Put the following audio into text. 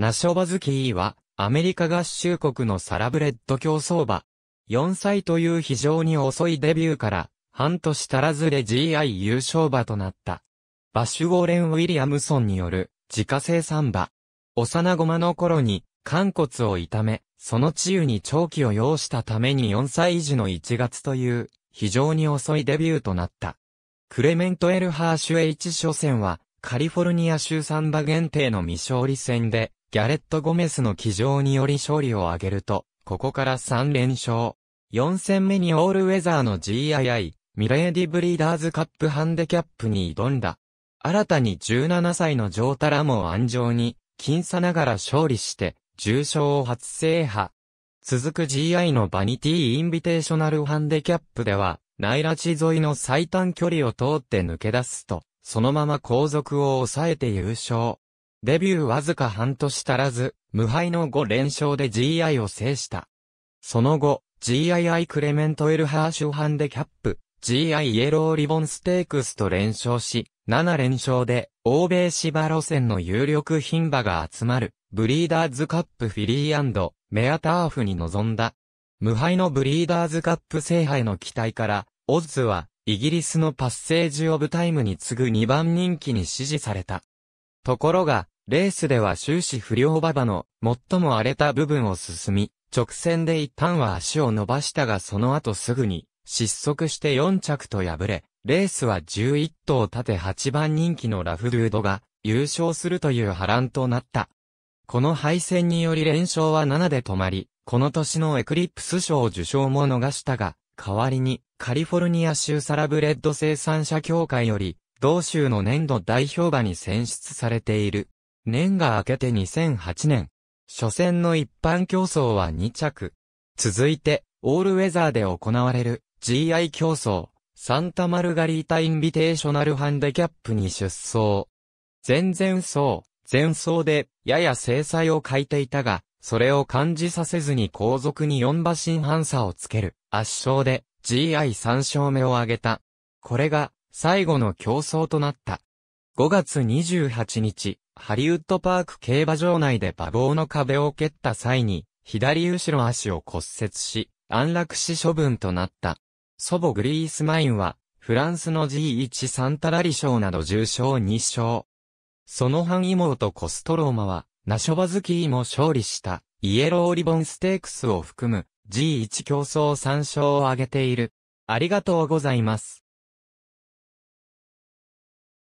ナショバズキーは、アメリカ合衆国のサラブレッド競走馬。4歳という非常に遅いデビューから、半年足らずで GI 優勝馬となった。バッシュ・ウォーレン・ウィリアムソンによる、自家製産馬。幼駒の頃に、肝骨を痛め、その治癒に長期を要したために4歳児の1月という、非常に遅いデビューとなった。クレメント・エル・ハーシュエチ初戦は、カリフォルニア州サンバ限定の未勝利戦で、ギャレット・ゴメスの騎乗により勝利を挙げると、ここから3連勝。4戦目にオールウェザーの GII、ミレーディブリーダーズカップハンデキャップに挑んだ。新たに17歳のジョータラも安城に、僅差ながら勝利して、重賞を初制覇。続く GI のバニティインビテーショナルハンデキャップでは、ナイラチ沿いの最短距離を通って抜け出すと、そのまま後続を抑えて優勝。デビューわずか半年足らず、無敗の5連勝で GI を制した。その後、GII クレメント・エルハーシュハンでキャップ、GI イエローリボンステークスと連勝し、7連勝で、欧米芝路線の有力牝馬が集まる、ブリーダーズカップフィリーメアターフに臨んだ。無敗のブリーダーズカップ制覇への期待から、オッズは、イギリスのパッセージオブタイムに次ぐ2番人気に支持された。ところが、レースでは終始不良馬場の最も荒れた部分を進み、直線で一旦は足を伸ばしたがその後すぐに失速して4着と敗れ、レースは11頭立て8番人気のラフルードが優勝するという波乱となった。この敗戦により連勝は7で止まり、この年のエクリプス賞受賞も逃したが、代わりにカリフォルニア州サラブレッド生産者協会より、同州の年度代表馬に選出されている年が明けて2008年、初戦の一般競争は2着。続いて、オールウェザーで行われる GI 競争、サンタマルガリータインビテーショナルハンデキャップに出走。前々走、前走で、やや制裁を欠いていたが、それを感じさせずに後続に4馬身半差をつける、圧勝で GI3 勝目を挙げた。これが、最後の競争となった。5月28日、ハリウッドパーク競馬場内で馬房の壁を蹴った際に、左後ろ足を骨折し、安楽死処分となった。祖母グリースマインは、フランスの G1 サンタラリ賞など重賞2勝。その半妹コストローマは、ナショバズキーも勝利した、イエローリボンステークスを含む、G1 競争3勝を挙げている。ありがとうございます。